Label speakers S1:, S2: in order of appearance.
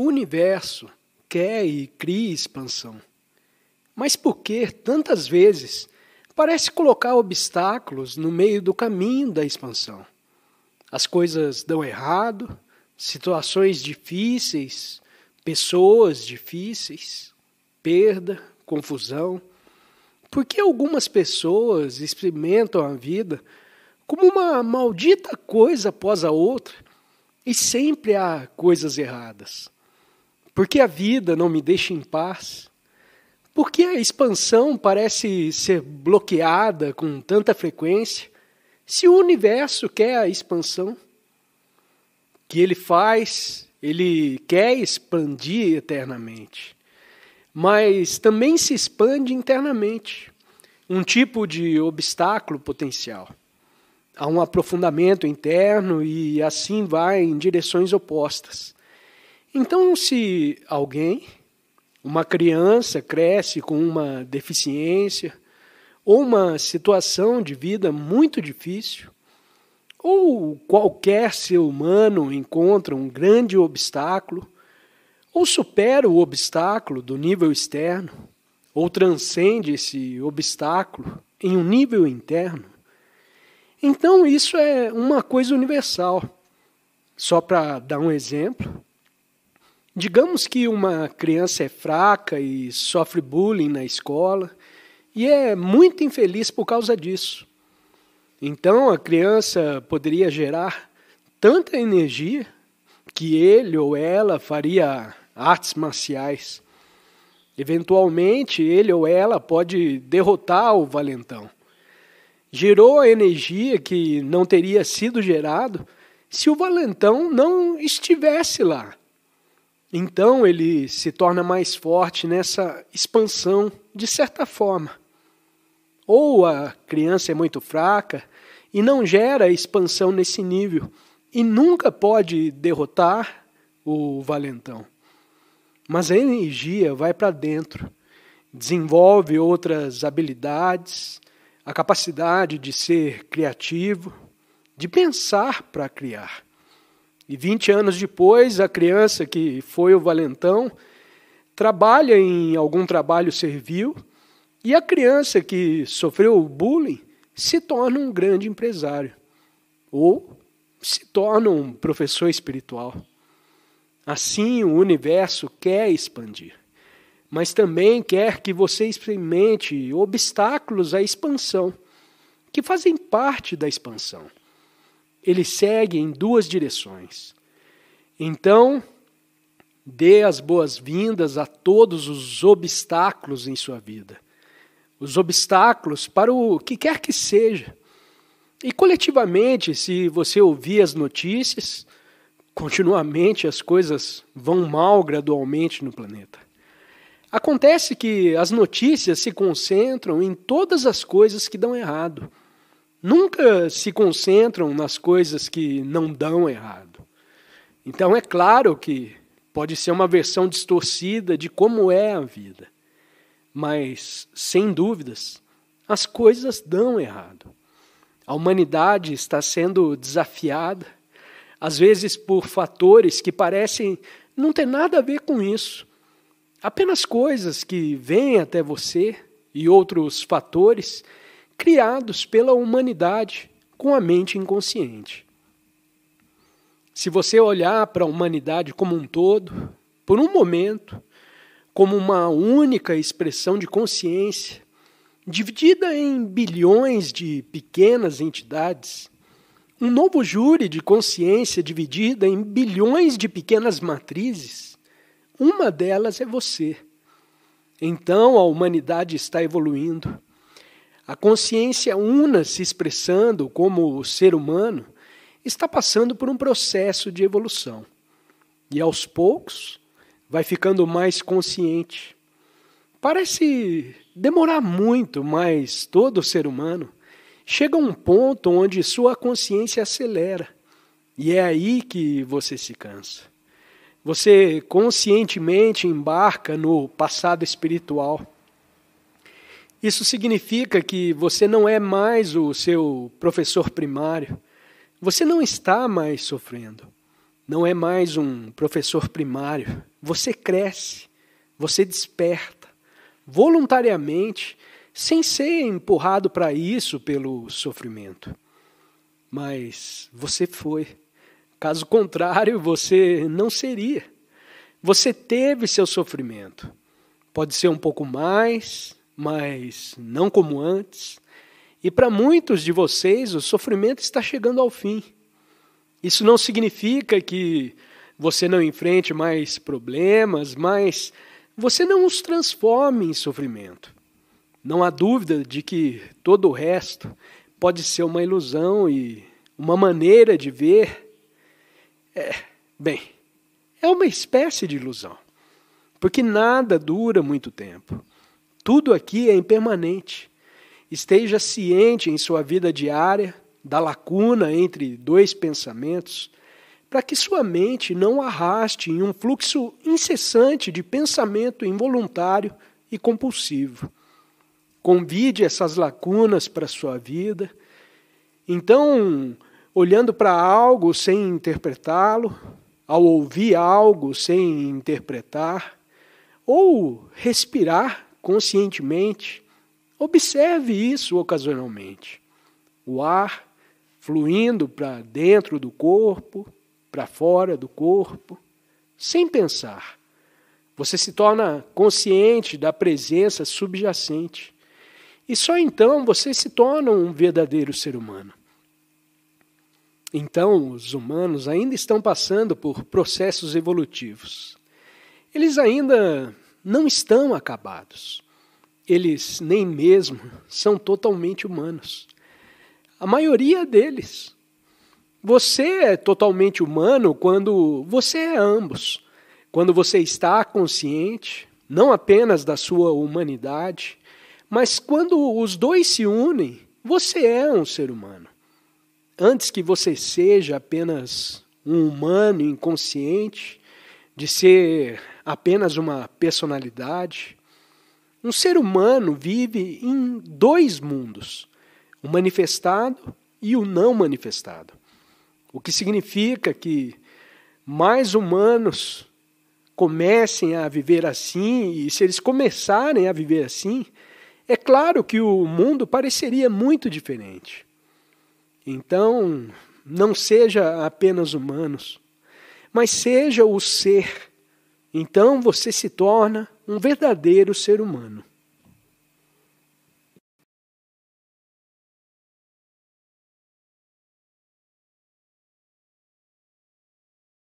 S1: O universo quer e cria expansão. Mas por que, tantas vezes, parece colocar obstáculos no meio do caminho da expansão? As coisas dão errado, situações difíceis, pessoas difíceis, perda, confusão. Por que algumas pessoas experimentam a vida como uma maldita coisa após a outra e sempre há coisas erradas? Por que a vida não me deixa em paz? Por que a expansão parece ser bloqueada com tanta frequência? Se o universo quer a expansão que ele faz, ele quer expandir eternamente, mas também se expande internamente um tipo de obstáculo potencial. Há um aprofundamento interno e assim vai em direções opostas. Então, se alguém, uma criança, cresce com uma deficiência, ou uma situação de vida muito difícil, ou qualquer ser humano encontra um grande obstáculo, ou supera o obstáculo do nível externo, ou transcende esse obstáculo em um nível interno, então isso é uma coisa universal. Só para dar um exemplo, Digamos que uma criança é fraca e sofre bullying na escola e é muito infeliz por causa disso. Então a criança poderia gerar tanta energia que ele ou ela faria artes marciais. Eventualmente, ele ou ela pode derrotar o valentão. Gerou a energia que não teria sido gerado se o valentão não estivesse lá. Então ele se torna mais forte nessa expansão, de certa forma. Ou a criança é muito fraca e não gera expansão nesse nível e nunca pode derrotar o valentão. Mas a energia vai para dentro, desenvolve outras habilidades, a capacidade de ser criativo, de pensar para criar. E 20 anos depois, a criança que foi o valentão trabalha em algum trabalho servil e a criança que sofreu o bullying se torna um grande empresário ou se torna um professor espiritual. Assim, o universo quer expandir, mas também quer que você experimente obstáculos à expansão, que fazem parte da expansão ele segue em duas direções. Então, dê as boas-vindas a todos os obstáculos em sua vida. Os obstáculos para o que quer que seja. E coletivamente, se você ouvir as notícias, continuamente as coisas vão mal gradualmente no planeta. Acontece que as notícias se concentram em todas as coisas que dão errado nunca se concentram nas coisas que não dão errado. Então, é claro que pode ser uma versão distorcida de como é a vida, mas, sem dúvidas, as coisas dão errado. A humanidade está sendo desafiada, às vezes por fatores que parecem não ter nada a ver com isso. Apenas coisas que vêm até você e outros fatores criados pela humanidade com a mente inconsciente. Se você olhar para a humanidade como um todo, por um momento, como uma única expressão de consciência, dividida em bilhões de pequenas entidades, um novo júri de consciência dividida em bilhões de pequenas matrizes, uma delas é você. Então a humanidade está evoluindo a consciência una se expressando como o ser humano está passando por um processo de evolução. E aos poucos vai ficando mais consciente. Parece demorar muito, mas todo ser humano chega a um ponto onde sua consciência acelera. E é aí que você se cansa. Você conscientemente embarca no passado espiritual isso significa que você não é mais o seu professor primário. Você não está mais sofrendo. Não é mais um professor primário. Você cresce, você desperta, voluntariamente, sem ser empurrado para isso pelo sofrimento. Mas você foi. Caso contrário, você não seria. Você teve seu sofrimento. Pode ser um pouco mais, mas não como antes. E para muitos de vocês, o sofrimento está chegando ao fim. Isso não significa que você não enfrente mais problemas, mas você não os transforme em sofrimento. Não há dúvida de que todo o resto pode ser uma ilusão e uma maneira de ver. É, bem, é uma espécie de ilusão, porque nada dura muito tempo. Tudo aqui é impermanente. Esteja ciente em sua vida diária da lacuna entre dois pensamentos, para que sua mente não arraste em um fluxo incessante de pensamento involuntário e compulsivo. Convide essas lacunas para sua vida. Então, olhando para algo sem interpretá-lo, ao ouvir algo sem interpretar, ou respirar conscientemente. Observe isso ocasionalmente. O ar fluindo para dentro do corpo, para fora do corpo, sem pensar. Você se torna consciente da presença subjacente. E só então você se torna um verdadeiro ser humano. Então, os humanos ainda estão passando por processos evolutivos. Eles ainda não estão acabados. Eles nem mesmo são totalmente humanos. A maioria deles. Você é totalmente humano quando você é ambos. Quando você está consciente, não apenas da sua humanidade, mas quando os dois se unem, você é um ser humano. Antes que você seja apenas um humano inconsciente, de ser apenas uma personalidade. Um ser humano vive em dois mundos, o manifestado e o não manifestado. O que significa que mais humanos comecem a viver assim, e se eles começarem a viver assim, é claro que o mundo pareceria muito diferente. Então, não seja apenas humanos, mas seja o ser então você se torna um verdadeiro ser humano.